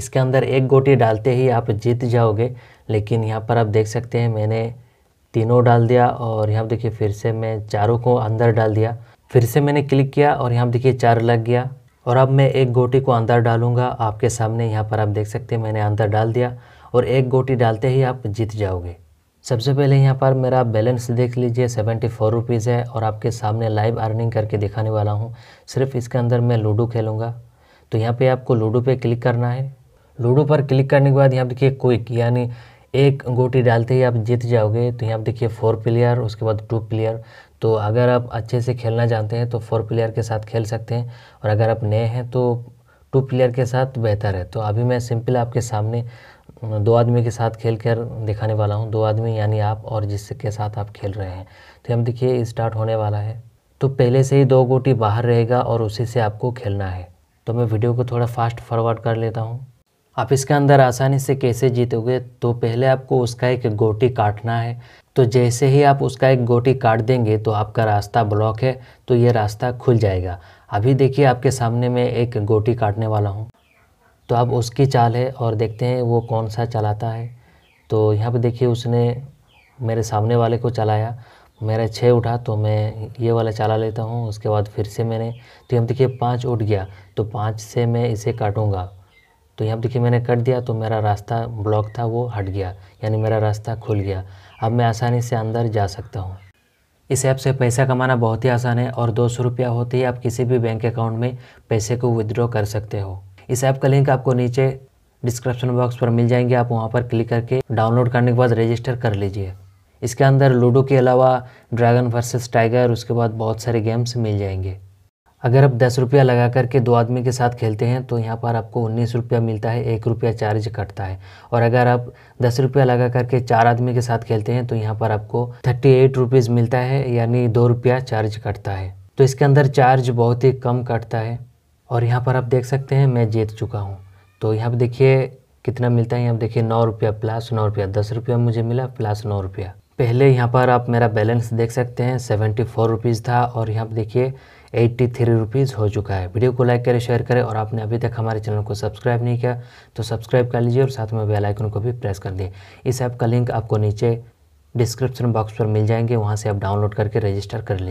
इसके अंदर एक गोटी डालते ही आप जीत जाओगे लेकिन यहाँ पर आप देख सकते हैं मैंने तीनों डाल दिया और यहाँ देखिए फिर से मैं चारों को अंदर डाल दिया फिर से मैंने क्लिक किया और यहाँ देखिए चार लग गया और अब मैं एक गोटी को अंदर डालूंगा आपके सामने यहाँ पर आप देख सकते हैं मैंने अंदर डाल दिया और एक गोटी डालते ही आप जीत जाओगे सबसे पहले यहाँ पर मेरा बैलेंस देख लीजिए सेवेंटी फोर रुपीज़ है और आपके सामने लाइव अर्निंग करके दिखाने वाला हूँ सिर्फ इसके अंदर मैं लूडो खेलूँगा तो यहाँ पे आपको लूडो पे क्लिक करना है लूडो पर क्लिक करने के बाद यहाँ देखिए क्विक यानी एक गोटी डालते ही आप जीत जाओगे तो यहाँ देखिए फोर प्लेयर उसके बाद टू प्लेयर तो अगर आप अच्छे से खेलना जानते हैं तो फोर प्लेयर के साथ खेल सकते हैं और अगर आप नए हैं तो टू प्लेयर के साथ बेहतर है तो अभी मैं सिंपल आपके सामने दो आदमी के साथ खेल कर दिखाने वाला हूँ दो आदमी यानी आप और जिसके साथ आप खेल रहे हैं तो हम देखिए स्टार्ट होने वाला है तो पहले से ही दो गोटी बाहर रहेगा और उसी से आपको खेलना है तो मैं वीडियो को थोड़ा फास्ट फॉरवर्ड कर लेता हूँ आप इसके अंदर आसानी से कैसे जीतोगे तो पहले आपको उसका एक गोटी काटना है तो जैसे ही आप उसका एक गोटी काट देंगे तो आपका रास्ता ब्लॉक है तो ये रास्ता खुल जाएगा अभी देखिए आपके सामने मैं एक गोटी काटने वाला हूँ तो अब उसकी चाल है और देखते हैं वो कौन सा चलाता है तो यहाँ पर देखिए उसने मेरे सामने वाले को चलाया मेरा छः उठा तो मैं ये वाला चला लेता हूँ उसके बाद फिर से मैंने तो हम देखिए पाँच उठ गया तो पाँच से मैं इसे काटूँगा तो यहाँ देखिए मैंने कट दिया तो मेरा रास्ता ब्लॉक था वो हट गया यानी मेरा रास्ता खुल गया अब मैं आसानी से अंदर जा सकता हूँ इस ऐप से पैसा कमाना बहुत ही आसान है और दो सौ रुपया होते ही आप किसी भी बैंक अकाउंट में पैसे को विदड्रॉ कर सकते हो इस ऐप का लिंक आपको नीचे डिस्क्रिप्शन बॉक्स पर मिल जाएंगे आप वहाँ पर क्लिक करके डाउनलोड करने के बाद रजिस्टर कर लीजिए इसके अंदर लूडो के अलावा ड्रैगन वर्सेस टाइगर उसके बाद बहुत सारे गेम्स मिल जाएंगे अगर आप दस रुपया लगा करके दो आदमी के साथ खेलते हैं तो यहाँ पर आपको उन्नीस रुपया मिलता है एक रुपया चार्ज कटता है और अगर आप दस रुपया लगा करके चार आदमी के साथ खेलते हैं तो यहाँ पर आपको थर्टी एट रुपीज़ मिलता है यानी दो रुपया चार्ज कटता है तो इसके अंदर चार्ज बहुत ही कम कटता है और यहाँ पर आप देख सकते हैं मैं जीत चुका हूँ तो यहाँ पर देखिए कितना मिलता है यहाँ देखिए नौ रुपया प्लस नौ रुपया दस रुपया मुझे मिला प्लस नौ रुपया पहले यहाँ पर आप मेरा बैलेंस देख सकते हैं सेवेंटी फोर रुपीज़ था और यहाँ पर देखिए एट्टी थ्री रुपीज़ हो चुका है वीडियो को लाइक करें शेयर करें और आपने अभी तक हमारे चैनल को सब्सक्राइब नहीं किया तो सब्सक्राइब कर लीजिए और साथ में बेल आइकन को भी प्रेस कर दें इस ऐप का लिंक आपको नीचे डिस्क्रिप्शन बॉक्स पर मिल जाएंगे वहाँ से आप डाउनलोड करके रजिस्टर कर लीजिए